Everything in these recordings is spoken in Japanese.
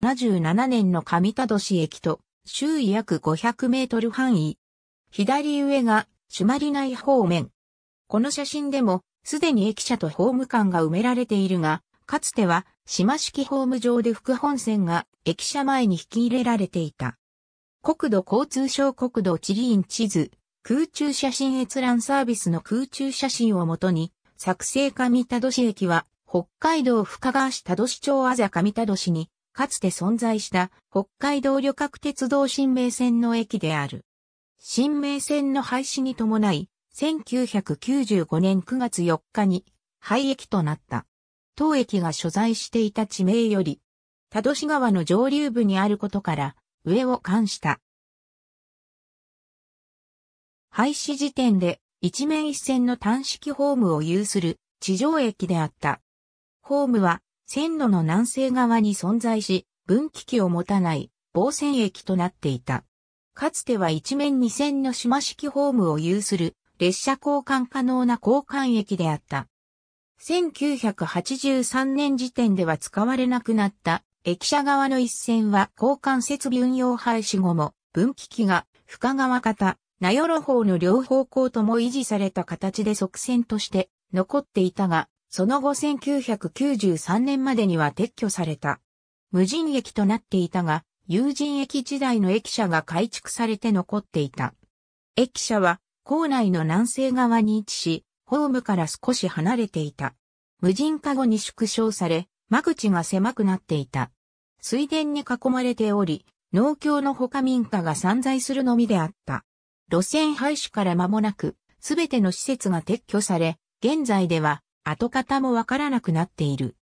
77年の上田市駅と、周囲約500メートル範囲。左上が、朱鞠内方面。この写真でも、すでに駅舎とホーム間が埋められているが、かつては、島式ホーム上で副本線が駅舎前に引き入れられていた。国土交通省国土地理院地図、空中写真閲覧サービスの空中写真をもとに、作成上田市駅は、北海道深川市田市町あざ上田市にかつて存在した北海道旅客鉄道新名線の駅である。新名線の廃止に伴い、1995年9月4日に廃駅となった。当駅が所在していた地名より、多度市川の上流部にあることから、上を冠した。廃止時点で一面一線の単式ホームを有する地上駅であった。ホームは線路の南西側に存在し、分岐器を持たない防線駅となっていた。かつては一面二線の島式ホームを有する列車交換可能な交換駅であった。1983年時点では使われなくなった駅舎側の一線は交換設備運用廃止後も分岐器が深川方、名寄方の両方向とも維持された形で側線として残っていたが、その後1993年までには撤去された。無人駅となっていたが、有人駅時代の駅舎が改築されて残っていた。駅舎は校内の南西側に位置し、ホームから少し離れていた。無人化後に縮小され、間口が狭くなっていた。水田に囲まれており、農協の他民家が散在するのみであった。路線廃止から間もなく、すべての施設が撤去され、現在では跡形もわからなくなっている。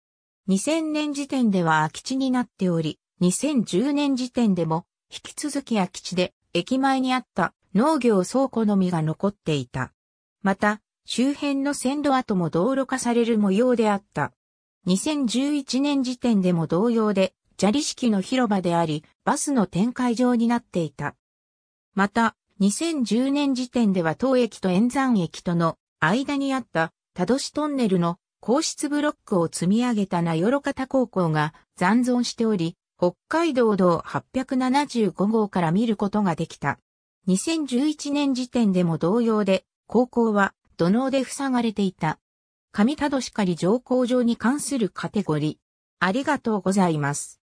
2000年時点では空き地になっており、2010年時点でも引き続き空き地で駅前にあった農業倉庫のみが残っていた。また、周辺の線路跡も道路化される模様であった。2011年時点でも同様で、砂利式の広場であり、バスの展開場になっていた。また、2010年時点では当駅と沿山駅との間にあった多度市トンネルの硬質ブロックを積み上げた名寄方高校が残存しており、北海道道875号から見ることができた。2011年時点でも同様で、高校は土ので塞がれていた。上田戸しかり上校上に関するカテゴリー。ありがとうございます。